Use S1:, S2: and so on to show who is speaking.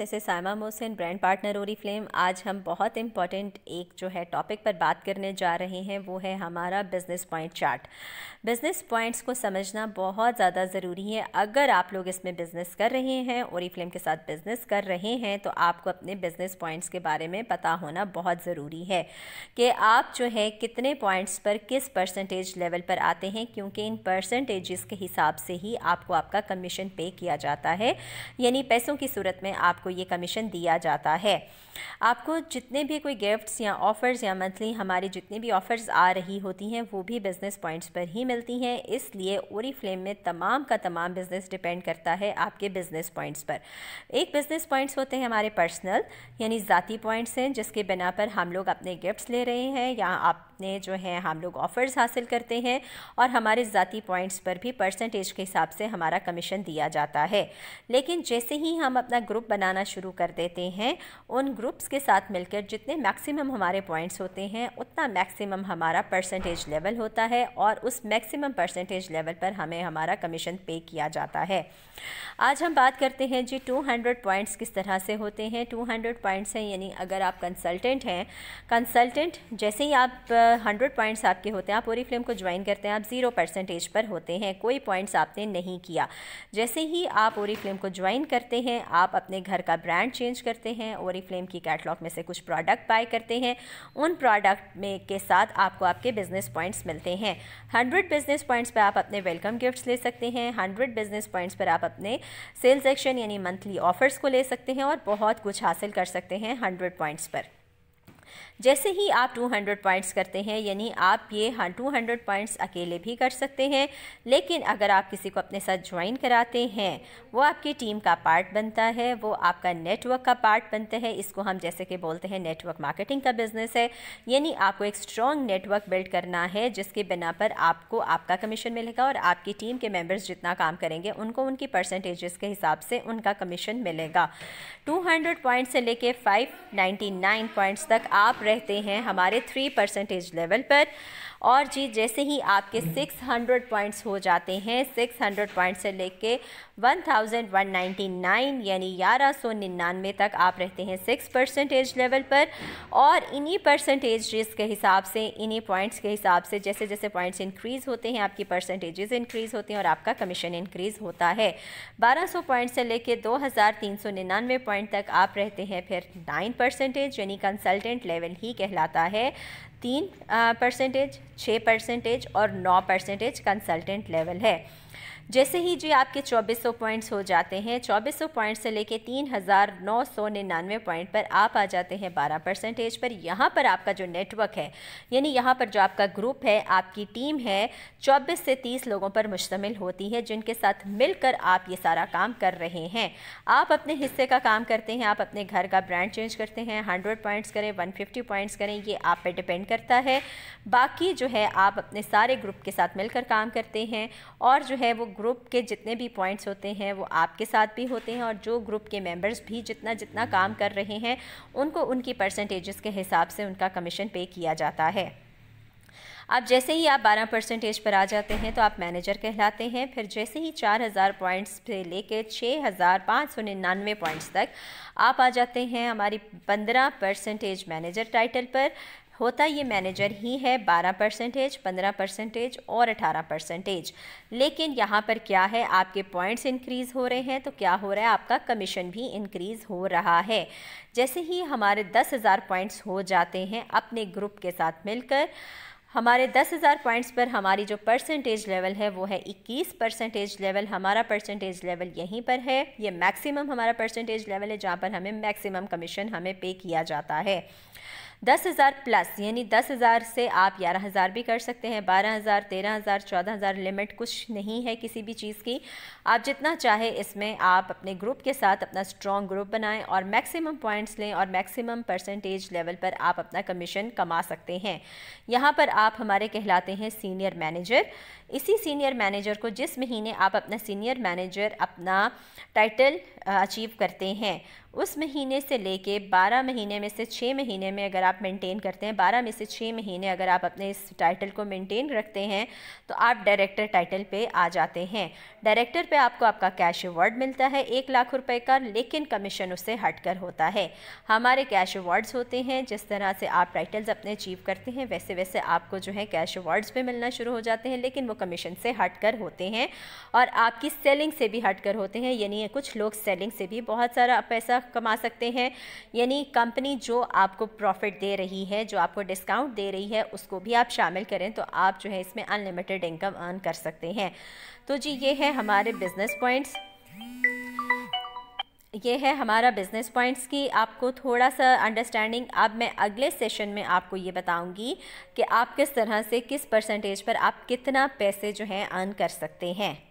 S1: this is Saima Mohsin brand partner Oriflame आज हम बहुत इंपॉर्टेंट एक जो है टॉपिक पर बात करने जा रहे हैं वो है हमारा business point chart business points को समझना बहुत ज़्यादा ज़रूरी है अगर आप लोग इसमें बिज़नेस कर रहे हैं ओरी फ्लेम के साथ बिज़नेस कर रहे हैं तो आपको अपने बिज़नेस पॉइंट्स के बारे में पता होना बहुत ज़रूरी है कि आप जो है कितने पॉइंट्स पर किस परसेंटेज लेवल पर आते हैं क्योंकि इन परसेंटेजेस के हिसाब से ही आपको आपका कमीशन पे किया जाता है यानी पैसों की सूरत में आपको ये कमीशन दिया जाता है आपको जितने भी कोई गिफ्ट्स या ऑफ़र्स या मंथली हमारी जितनी भी ऑफ़र्स आ रही होती हैं वो भी बिज़नेस पॉइंट्स पर ही मिलती हैं इसलिए ओरी फ्लेम में तमाम का तमाम बिज़नेस डिपेंड करता है आपके बिज़नेस पॉइंट्स पर एक बिज़नेस पॉइंट्स होते हैं हमारे पर्सनल यानी ज़ाती पॉइंट्स हैं जिसके बिना पर हम लोग अपने गिफ्ट्स ले रहे हैं या आपने जो है हम लोग ऑफ़र्स हासिल करते हैं और हमारे ज़ाती पॉइंट्स पर भी परसेंटेज के हिसाब से हमारा कमीशन दिया जाता है लेकिन जैसे ही हम अपना ग्रुप बनाना बनाना शुरू कर देते हैं उन ग्रुप्स के साथ मिलकर जितने मैक्सिमम हमारे पॉइंट्स होते हैं उतना मैक्सिमम हमारा परसेंटेज लेवल होता है और उस मैक्सिमम परसेंटेज लेवल पर हमें हमारा कमीशन पे किया जाता है आज हम बात करते हैं जी 200 पॉइंट्स किस तरह से होते हैं 200 पॉइंट्स हैं यानी अगर आप कंसल्टेंट हैं कंसल्टेंट जैसे ही आप हंड्रेड पॉइंट्स आपके होते हैं आप पूरी फिल्म को ज्वाइन करते हैं आप ज़ीरो परसेंटेज पर होते हैं कोई पॉइंट्स आपने नहीं किया जैसे ही आप पूरी फिल्म को ज्वाइन करते हैं आप अपने घर का ब्रांड चेंज करते हैं ओरी फ्लेम की कैटलॉग में से कुछ प्रोडक्ट बाय करते हैं उन प्रोडक्ट में के साथ आपको आपके बिजनेस पॉइंट्स मिलते हैं हंड्रेड बिजनेस पॉइंट्स पर आप अपने वेलकम गिफ्ट्स ले सकते हैं हंड्रेड बिजनेस पॉइंट्स पर आप अपने सेल्स एक्शन यानी मंथली ऑफर्स को ले सकते हैं और बहुत कुछ हासिल कर सकते हैं हंड्रेड पॉइंट्स पर जैसे ही आप 200 पॉइंट्स करते हैं यानी आप ये हाँ 200 पॉइंट्स अकेले भी कर सकते हैं लेकिन अगर आप किसी को अपने साथ ज्वाइन कराते हैं वो आपकी टीम का पार्ट बनता है वो आपका नेटवर्क का पार्ट बनता है इसको हम जैसे कि बोलते हैं नेटवर्क मार्केटिंग का बिज़नेस है यानी आपको एक स्ट्रॉन्ग नेटवर्क बिल्ड करना है जिसके बिना पर आपको आपका कमीशन मिलेगा और आपकी टीम के मेम्बर्स जितना काम करेंगे उनको उनकी परसेंटेजेस के हिसाब से उनका कमीशन मिलेगा 200 पॉइंट से लेके 599 पॉइंट्स तक आप रहते हैं हमारे थ्री परसेंटेज लेवल पर और जी जैसे ही आपके 600 पॉइंट्स हो जाते हैं 600 पॉइंट से लेके 1199 यानी ग्यारह सौ निन्यानवे तक आप रहते हैं सिक्स परसेंटेज लेवल पर और इन्हीं परसेंटेज के हिसाब से इन्हीं पॉइंट्स के हिसाब से जैसे जैसे पॉइंट्स इंक्रीज़ होते हैं आपकी परसेंटेजेस इंक्रीज़ होती हैं और आपका कमीशन इंक्रीज़ होता है 1200 पॉइंट से लेके 2399 पॉइंट तक आप रहते हैं फिर 9 परसेंटेज यानी कंसल्टेंट लेवल ही कहलाता है तीन परसेंटेज छः परसेंटेज और नौ परसेंटेज कंसल्टेंट लेवल है जैसे ही जी आपके 2400 पॉइंट्स हो जाते हैं 2400 पॉइंट्स से लेके 3999 पॉइंट पर आप आ जाते हैं 12 परसेंटेज पर यहाँ पर आपका जो नेटवर्क है यानी यहाँ पर जो आपका ग्रुप है आपकी टीम है 24 से 30 लोगों पर मुश्तमिल होती है जिनके साथ मिलकर आप ये सारा काम कर रहे हैं आप अपने हिस्से का काम करते हैं आप अपने घर का ब्रांड चेंज करते हैं हंड्रेड पॉइंट्स करें वन पॉइंट्स करें ये आप पर डिपेंड करता है बाकी जो है आप अपने सारे ग्रुप के साथ मिलकर काम करते हैं और जो है वो ग्रुप के जितने भी पॉइंट्स होते हैं वो आपके साथ भी होते हैं और जो ग्रुप के मेंबर्स भी जितना जितना काम कर रहे हैं उनको उनकी परसेंटेजेस के हिसाब से उनका कमीशन पे किया जाता है अब जैसे ही आप 12 परसेंटेज पर आ जाते हैं तो आप मैनेजर कहलाते हैं फिर जैसे ही 4000 पॉइंट्स से लेकर छः हज़ार पाँच सौ निन्यानवे पॉइंट्स तक आप आ जाते हैं हमारी 15 परसेंटेज मैनेजर टाइटल पर होता ये मैनेजर ही है 12 परसेंटेज 15 परसेंटेज और 18 परसेंटेज लेकिन यहाँ पर क्या है आपके पॉइंट्स इंक्रीज़ हो रहे हैं तो क्या हो रहा है आपका कमीशन भी इंक्रीज़ हो रहा है जैसे ही हमारे दस हज़ार पॉइंट्स हो जाते हैं अपने ग्रुप के साथ मिलकर हमारे 10,000 पॉइंट्स पर हमारी जो परसेंटेज लेवल है वो है 21 परसेंटेज लेवल हमारा परसेंटेज लेवल यहीं पर है ये मैक्सिमम हमारा परसेंटेज लेवल है जहाँ पर हमें मैक्सिमम कमीशन हमें पे किया जाता है दस हज़ार प्लस यानी दस हज़ार से आप ग्यारह हज़ार भी कर सकते हैं बारह हज़ार तेरह हज़ार चौदह हज़ार लिमिट कुछ नहीं है किसी भी चीज़ की आप जितना चाहे इसमें आप अपने ग्रुप के साथ अपना स्ट्रॉन्ग ग्रुप बनाएं और मैक्सिमम पॉइंट्स लें और मैक्सिमम परसेंटेज लेवल पर आप अपना कमीशन कमा सकते हैं यहाँ पर आप हमारे कहलाते हैं सीनियर मैनेजर इसी सीनियर मैनेजर को जिस महीने आप अपना सीनियर मैनेजर अपना टाइटल अचीव करते हैं उस महीने से लेके 12 महीने में से 6 महीने में अगर आप मेंटेन करते हैं 12 में से 6 महीने अगर आप अपने इस टाइटल को मेंटेन रखते हैं तो आप डायरेक्टर टाइटल पे आ जाते हैं डायरेक्टर पे आपको आपका कैश अवार्ड मिलता है एक लाख रुपए का लेकिन कमीशन उससे हटकर होता है हमारे कैश अवार्ड्स होते हैं जिस तरह से आप टाइटल्स अपने अचीव करते हैं वैसे वैसे आपको जो है कैश अवार्ड्स भी मिलना शुरू हो जाते हैं लेकिन वो कमीशन से कर होते हैं और आपकी सेलिंग से भी कर होते हैं यानी कुछ लोग सेलिंग से भी बहुत सारा पैसा कमा सकते हैं यानी कंपनी जो आपको प्रॉफिट दे रही है जो आपको डिस्काउंट दे रही है उसको भी आप शामिल करें तो आप जो है इसमें अनलिमिटेड इनकम अर्न कर सकते हैं तो जी ये है हमारे बिज़नेस पॉइंट्स ये है हमारा बिज़नेस पॉइंट्स की आपको थोड़ा सा अंडरस्टैंडिंग अब मैं अगले सेशन में आपको ये बताऊंगी कि आप किस तरह से किस परसेंटेज पर आप कितना पैसे जो हैं अर्न कर सकते हैं